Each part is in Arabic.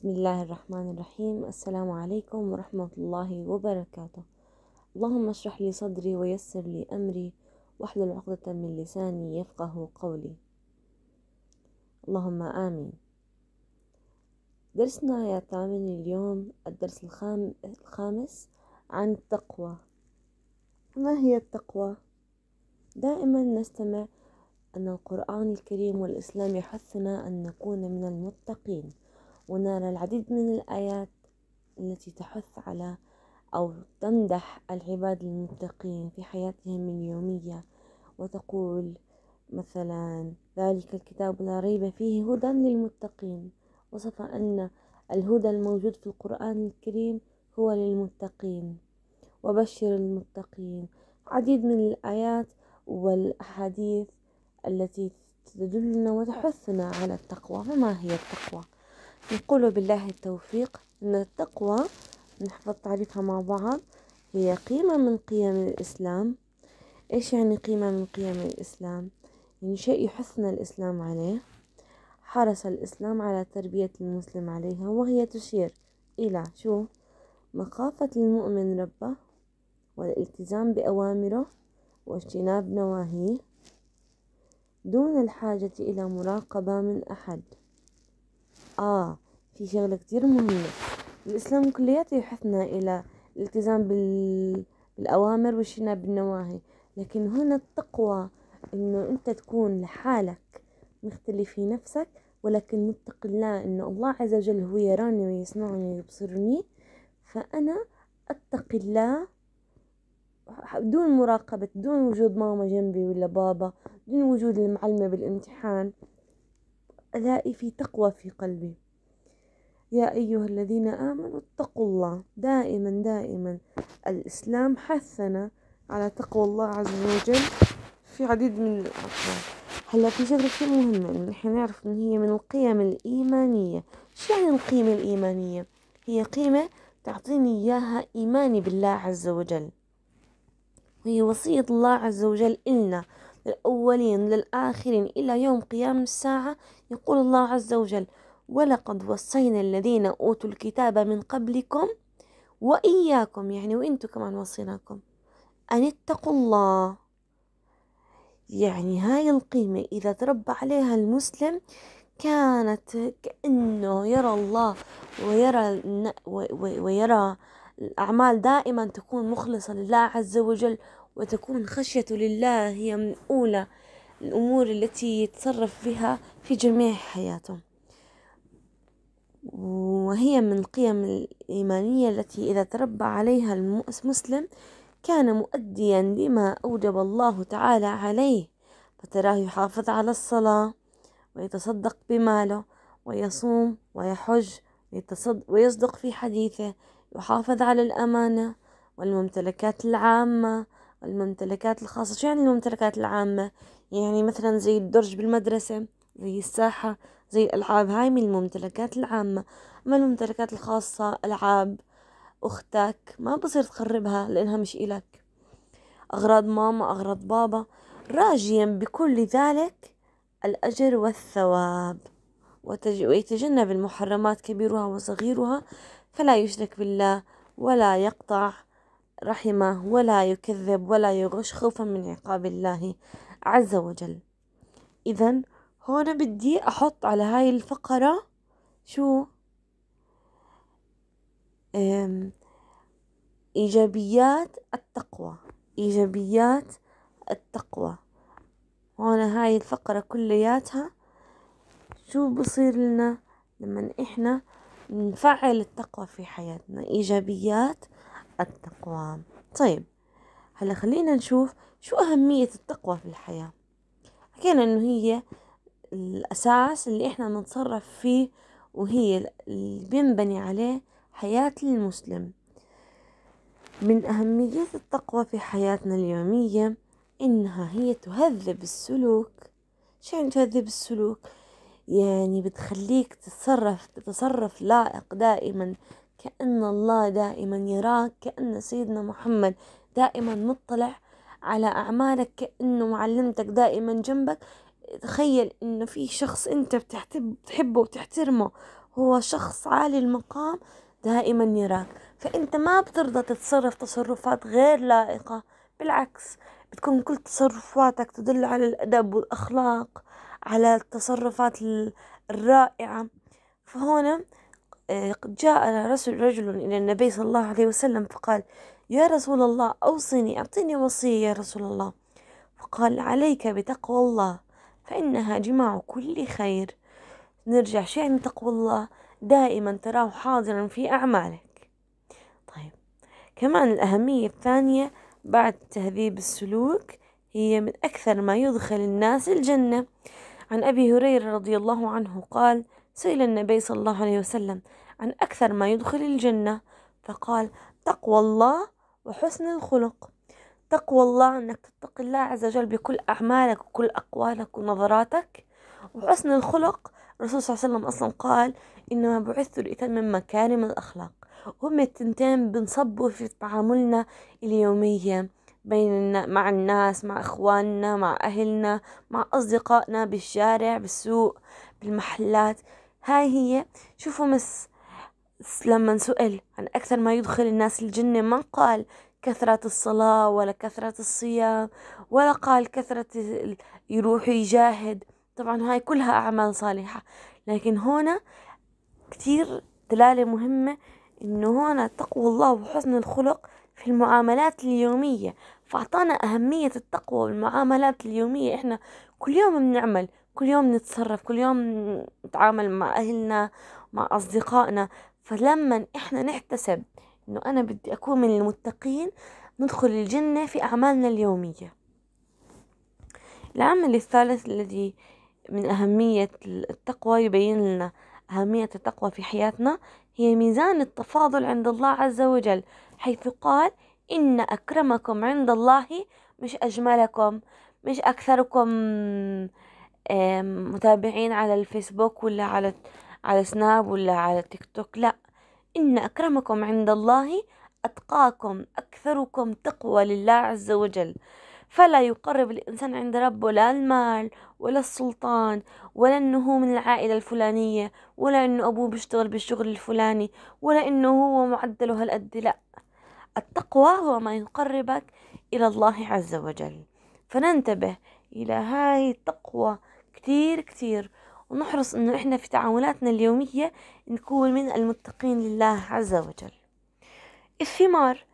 بسم الله الرحمن الرحيم السلام عليكم ورحمة الله وبركاته اللهم اشرح لي صدري ويسر لي أمري واحلل عقدة من لساني يفقه قولي اللهم آمين درسنا يا ثامن اليوم الدرس الخام الخامس عن التقوى ما هي التقوى؟ دائما نستمع أن القرآن الكريم والإسلام يحثنا أن نكون من المتقين ونرى العديد من الآيات التي تحث على أو تمدح العباد المتقين في حياتهم اليومية وتقول مثلا ذلك الكتاب لا ريب فيه هدى للمتقين وصف أن الهدى الموجود في القرآن الكريم هو للمتقين وبشر المتقين عديد من الآيات والأحاديث التي تدلنا وتحثنا على التقوى فما هي التقوى نقول بالله التوفيق أن التقوى نحفظ تعريفها مع بعض هي قيمة من قيم الإسلام إيش يعني قيمة من قيم الإسلام؟ يعني شيء يحثنا الإسلام عليه حرص الإسلام على تربية المسلم عليها وهي تشير إلى شو؟ مخافة المؤمن ربه والالتزام بأوامره واجتناب نواهيه دون الحاجة إلى مراقبة من أحد اه في شغله كتير مهمه الاسلام كلياته يحثنا الى الالتزام بالاوامر واجتناب بالنواهي لكن هنا التقوى انه انت تكون لحالك مختلي في نفسك ولكن متقي الله انه الله عز وجل هو يراني ويسمعني ويبصرني فانا اتقي الله بدون مراقبة بدون وجود ماما جنبي ولا بابا بدون وجود المعلمة بالامتحان في تقوى في قلبي يا أيها الذين آمنوا اتقوا الله دائما دائما الإسلام حثنا على تقوى الله عز وجل في عديد من الأحوال هلا في شغلة كثير مهمة إن إحنا نعرف إن هي من القيم الإيمانية شو يعني القيمة الإيمانية؟ هي قيمة تعطيني إياها إيماني بالله عز وجل وهي وصية الله عز وجل إلنا للأولين للآخرين إلى يوم قيام الساعة يقول الله عز وجل ولقد وصينا الذين أوتوا الكتاب من قبلكم وإياكم يعني وإنتوا كمان وصيناكم أن اتقوا الله يعني هاي القيمة إذا تربى عليها المسلم كانت كأنه يرى الله ويرى ويرى الأعمال دائما تكون مخلصة لله عز وجل وتكون خشية لله هي من أولى الأمور التي يتصرف بها في جميع حياته وهي من القيم الإيمانية التي إذا تربى عليها المسلم كان مؤديا لما أوجب الله تعالى عليه فتراه يحافظ على الصلاة ويتصدق بماله ويصوم ويحج ويصدق في حديثه يحافظ على الأمانة والممتلكات العامة الممتلكات الخاصة شو يعني الممتلكات العامة يعني مثلا زي الدرج بالمدرسة زي الساحة زي الألعاب هاي من الممتلكات العامة أما الممتلكات الخاصة ألعاب أختك ما بصير تخربها لأنها مش إلك أغراض ماما أغراض بابا راجيا بكل ذلك الأجر والثواب ويتجنب المحرمات كبيرها وصغيرها فلا يشرك بالله ولا يقطع رحمه ولا يكذب ولا يغش خوفا من عقاب الله عز وجل إذا هون بدي أحط على هاي الفقرة شو إيجابيات التقوى إيجابيات التقوى هون هاي الفقرة كلياتها شو بصير لنا لما إحنا نفعل التقوى في حياتنا إيجابيات التقوى طيب هلا خلينا نشوف شو أهمية التقوى في الحياة حكينا إنه هي الأساس اللي إحنا بنتصرف فيه وهي اللي بينبني عليه حياة المسلم من أهمية التقوى في حياتنا اليومية إنها هي تهذب السلوك شو يعني تهذب السلوك؟ يعني بتخليك تتصرف تتصرف لائق دائما كأن الله دائما يراك كأن سيدنا محمد دائما مطلع على أعمالك كأنه معلمتك دائما جنبك تخيل إنه في شخص أنت بتحبه وتحترمه هو شخص عالي المقام دائما يراك فأنت ما بترضى تتصرف تصرفات غير لائقة بالعكس بتكون كل تصرفاتك تدل على الأدب والأخلاق على التصرفات الرائعة فهنا آه، جاء رسول رجل إلى النبي صلى الله عليه وسلم فقال يا رسول الله أوصني أعطيني وصية يا رسول الله فقال عليك بتقوى الله فإنها جماع كل خير نرجع شيء يعني تقوى الله دائما تراه حاضرا في أعمالك طيب كمان الأهمية الثانية بعد تهذيب السلوك هي من أكثر ما يدخل الناس الجنة عن أبي هريرة رضي الله عنه قال سئل النبي صلى الله عليه وسلم عن أكثر ما يدخل الجنة فقال تقوى الله وحسن الخلق تقوى الله أنك تتقي الله عز وجل بكل أعمالك وكل أقوالك ونظراتك وحسن الخلق الرسول صلى الله عليه وسلم أصلا قال إنما بعثت لأتمم مكارم الأخلاق وهم التنتين بنصبوا في تعاملنا اليومية بين مع الناس مع إخواننا مع أهلنا مع أصدقائنا بالشارع بالسوق بالمحلات هاي هي شوفوا مس لما سئل عن أكثر ما يدخل الناس الجنة ما قال كثرة الصلاة ولا كثرة الصيام ولا قال كثرة يروح يجاهد طبعا هاي كلها أعمال صالحة لكن هنا كتير دلالة مهمة إنه هنا تقوى الله وحسن الخلق في المعاملات اليومية فأعطانا أهمية التقوى والمعاملات اليومية إحنا كل يوم بنعمل كل يوم نتصرف كل يوم نتعامل مع أهلنا مع أصدقائنا فلما احنا نحتسب انه انا بدي اكون من المتقين ندخل الجنة في اعمالنا اليومية العمل الثالث الذي من اهمية التقوى يبين لنا اهمية التقوى في حياتنا هي ميزان التفاضل عند الله عز وجل حيث قال ان اكرمكم عند الله مش اجملكم مش اكثركم متابعين على الفيسبوك ولا على على سناب ولا على تيك توك لا إن أكرمكم عند الله أتقاكم أكثركم تقوى لله عز وجل فلا يقرب الإنسان عند ربه لا المال ولا السلطان ولا أنه هو من العائلة الفلانية ولا أنه أبوه بيشتغل بالشغل الفلاني ولا أنه هو معدله هالقد لا التقوى هو ما يقربك إلى الله عز وجل فننتبه إلى هاي التقوى كتير كتير ونحرص أنه إحنا في تعاملاتنا اليومية نكون من المتقين لله عز وجل الثمار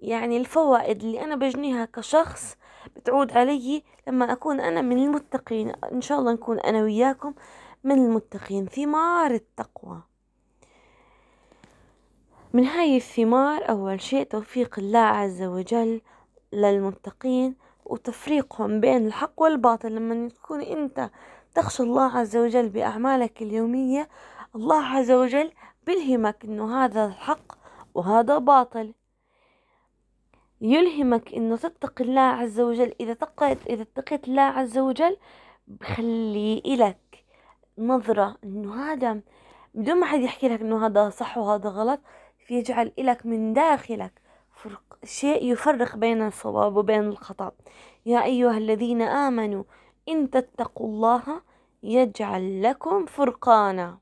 يعني الفوائد اللي أنا بجنيها كشخص بتعود علي لما أكون أنا من المتقين إن شاء الله نكون أنا وياكم من المتقين ثمار التقوى من هاي الثمار أول شيء توفيق الله عز وجل للمتقين وتفريقهم بين الحق والباطل لما تكون أنت تخشى الله عز وجل بأعمالك اليومية الله عز وجل بيلهمك إنه هذا حق وهذا باطل يلهمك إنه تتقي الله عز وجل إذا تقيت إذا اتقيت الله عز وجل بخلي إلك نظرة إنه هذا بدون ما حد يحكي لك إنه هذا صح وهذا غلط فيجعل إلك من داخلك فرق شيء يفرق بين الصواب وبين الخطأ يا أيها الذين آمنوا إن تتقوا الله يجعل لكم فرقانا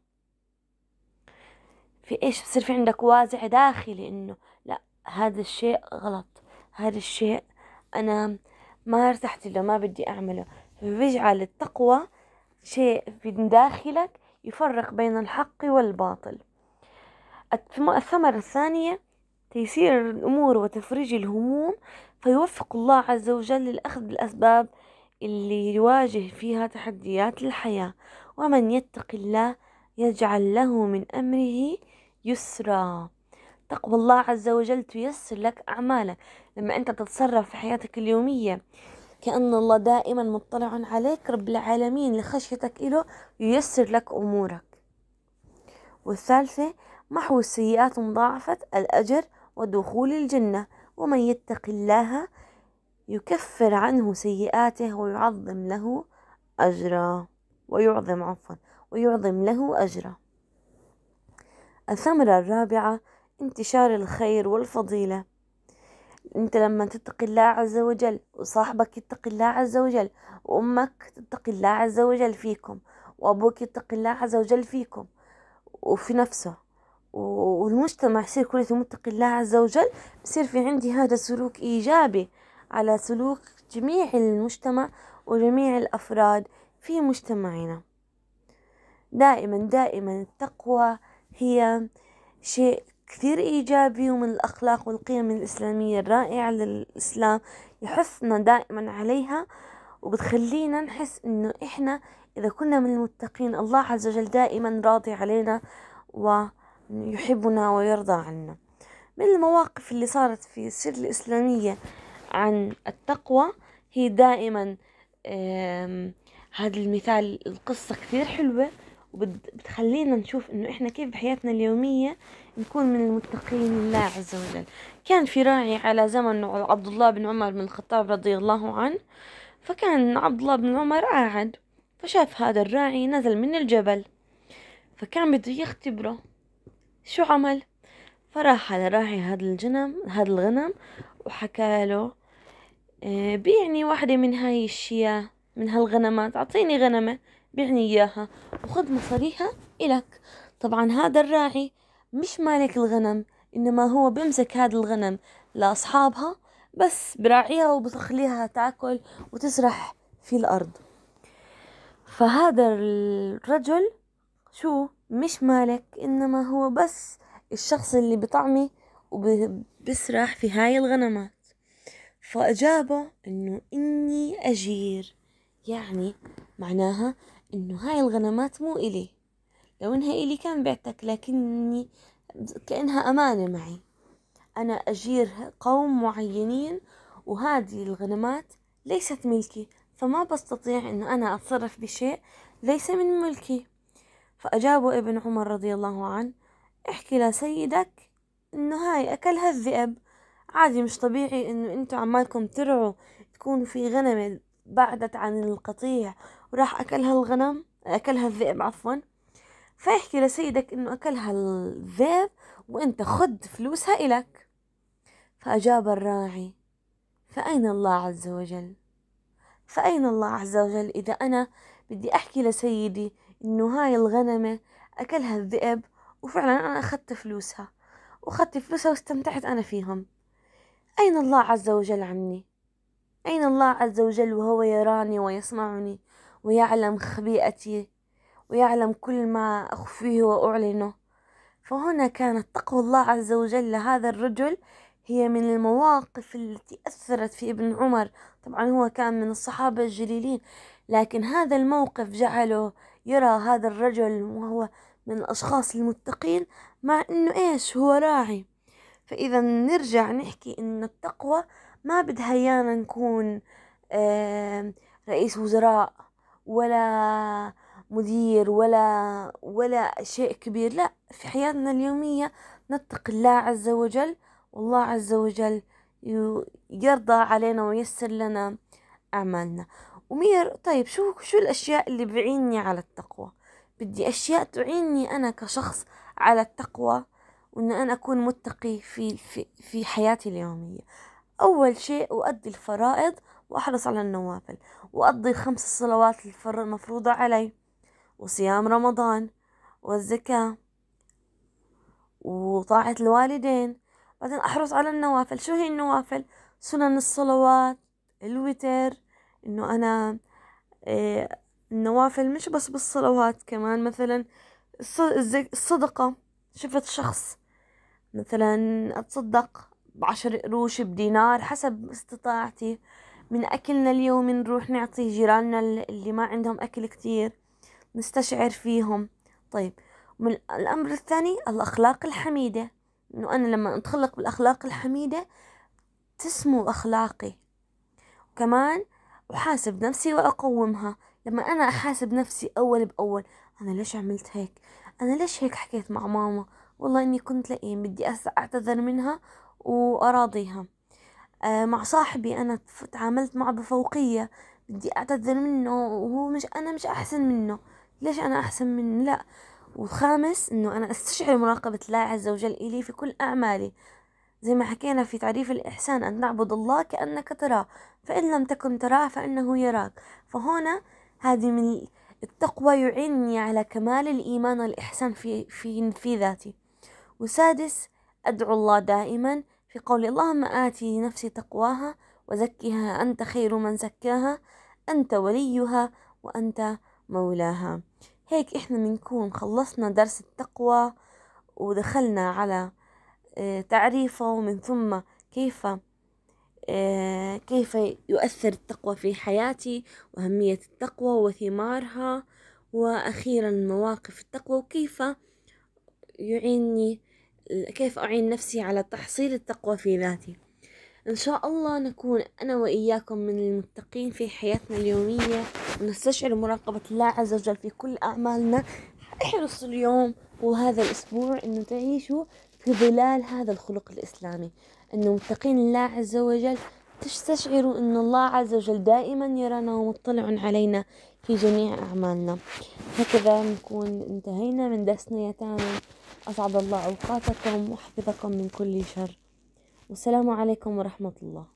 في إيش بصير في عندك وازع داخلي إنه لا هذا الشيء غلط هذا الشيء أنا ما ارتحت له ما بدي أعمله فبيجعل التقوى شيء في داخلك يفرق بين الحق والباطل الثمرة الثانية تيسير الأمور وتفريج الهموم فيوفق الله عز وجل للأخذ بالأسباب اللي يواجه فيها تحديات الحياة ومن يتق الله يجعل له من أمره يسرا تقوى الله عز وجل تيسر لك أعمالك لما أنت تتصرف في حياتك اليومية كأن الله دائما مطلع عليك رب العالمين لخشيتك إله ييسر لك أمورك والثالثة محو السيئات مضاعفة الأجر ودخول الجنة ومن يتق الله يكفر عنه سيئاته ويعظم له أجره ويعظم عفوا ويعظم له أجره الثمرة الرابعة انتشار الخير والفضيلة انت لما تتقي الله عز وجل وصاحبك يتقي الله عز وجل وامك تتقي الله عز وجل فيكم وابوك يتقي الله عز وجل فيكم وفي نفسه والمجتمع يصير كله متقي الله عز وجل بصير في عندي هذا سلوك ايجابي على سلوك جميع المجتمع وجميع الأفراد في مجتمعنا دائما دائما التقوى هي شيء كثير إيجابي ومن الأخلاق والقيم الإسلامية الرائعة للإسلام يحثنا دائما عليها وبتخلينا نحس إنه إحنا إذا كنا من المتقين الله عز وجل دائما راضي علينا ويحبنا ويرضى عنا من المواقف اللي صارت في السر الإسلامية عن التقوى هي دائما هذا المثال القصة كثير حلوة وبتخلينا نشوف انه احنا كيف بحياتنا اليومية نكون من المتقين لله عز وجل كان في راعي على زمن عبد الله بن عمر بن الخطاب رضي الله عنه فكان عبد الله بن عمر قاعد فشاف هذا الراعي نزل من الجبل فكان بده يختبره شو عمل فراح على راعي هذا الجنم هذا الغنم وحكى له آه، بيعني واحدة من هاي الشيا من هالغنمات أعطيني غنمة بيعني إياها وخذ مصاريها إلك طبعا هذا الراعي مش مالك الغنم إنما هو بمسك هذا الغنم لأصحابها بس براعيها وبتخليها تاكل وتسرح في الأرض فهذا الرجل شو مش مالك إنما هو بس الشخص اللي بطعمي وب بسرح في هاي الغنمات فأجابه إنه إني أجير يعني معناها إنه هاي الغنمات مو إلي لو إنها إلي كان بعتك لكني كأنها أمانة معي أنا أجير قوم معينين وهذه الغنمات ليست ملكي فما بستطيع إنه أنا أتصرف بشيء ليس من ملكي فأجابه ابن عمر رضي الله عنه احكي لسيدك انه هاي اكلها الذئب عادي مش طبيعي انه انتوا عمالكم ترعوا تكون في غنمة بعدت عن القطيع وراح اكلها الغنم اكلها الذئب عفوا فيحكي لسيدك انه اكلها الذئب وانت خد فلوسها الك فاجاب الراعي فاين الله عز وجل فاين الله عز وجل اذا انا بدي احكي لسيدي انه هاي الغنمه اكلها الذئب وفعلا انا اخذت فلوسها وأخذت فلوسها واستمتعت أنا فيهم أين الله عز وجل عني؟ أين الله عز وجل وهو يراني ويسمعني ويعلم خبيئتي ويعلم كل ما أخفيه وأعلنه فهنا كانت تقوى الله عز وجل لهذا الرجل هي من المواقف التي أثرت في ابن عمر طبعا هو كان من الصحابة الجليلين لكن هذا الموقف جعله يرى هذا الرجل وهو من الأشخاص المتقين مع انه ايش هو راعي فاذا نرجع نحكي ان التقوى ما بدها ايانا نكون رئيس وزراء ولا مدير ولا ولا شيء كبير لا في حياتنا اليومية نتقي الله عز وجل والله عز وجل يرضى علينا وييسر لنا أعمالنا ومير طيب شو شو الأشياء اللي بعيني على التقوى بدي أشياء تعيني أنا كشخص على التقوى وإن أنا أكون متقي في, في, في حياتي اليومية أول شيء أؤدي الفرائض وأحرص على النوافل وأقضي خمس صلوات الفر المفروضة علي وصيام رمضان والزكاة وطاعة الوالدين بعدين أحرص على النوافل شو هي النوافل سنن الصلوات الوتر إنه أنا إيه النوافل مش بس بالصلوات كمان مثلا الصدقة شفت شخص مثلا أتصدق بعشر قروش بدينار حسب استطاعتي من أكلنا اليومي نروح نعطي جيراننا اللي ما عندهم أكل كتير نستشعر فيهم طيب من الأمر الثاني الأخلاق الحميدة إنه أنا لما أتخلق بالأخلاق الحميدة تسمو أخلاقي وكمان أحاسب نفسي وأقومها لما أنا أحاسب نفسي أول بأول أنا ليش عملت هيك أنا ليش هيك حكيت مع ماما والله إني كنت لئيم يعني بدي أعتذر منها وأراضيها آه مع صاحبي أنا تعاملت معه بفوقية بدي أعتذر منه وهو مش أنا مش أحسن منه ليش أنا أحسن منه لا والخامس إنه أنا أستشعر مراقبة الله عز وجل إلي في كل أعمالي زي ما حكينا في تعريف الإحسان أن نعبد الله كأنك تراه فإن لم تكن تراه فإنه يراك فهنا هذه من التقوى يعينني على كمال الإيمان والإحسان في, في, في ذاتي وسادس أدعو الله دائما في قول اللهم آتي نفسي تقواها وزكها أنت خير من زكاها أنت وليها وأنت مولاها هيك إحنا بنكون خلصنا درس التقوى ودخلنا على آه، تعريفه ومن ثم كيف آه، كيف يؤثر التقوى في حياتي وأهمية التقوى وثمارها وأخيرا مواقف التقوى وكيف يعيني كيف أعين نفسي على تحصيل التقوى في ذاتي إن شاء الله نكون أنا وإياكم من المتقين في حياتنا اليومية ونستشعر مراقبة الله عز وجل في كل أعمالنا احرص اليوم وهذا الأسبوع أن تعيشوا في ظلال هذا الخلق الإسلامي أن متقين الله عز وجل تستشعروا أن الله عز وجل دائما يرانا ومطلع علينا في جميع أعمالنا هكذا نكون انتهينا من درسنا يتامى أسعد الله أوقاتكم وحفظكم من كل شر والسلام عليكم ورحمة الله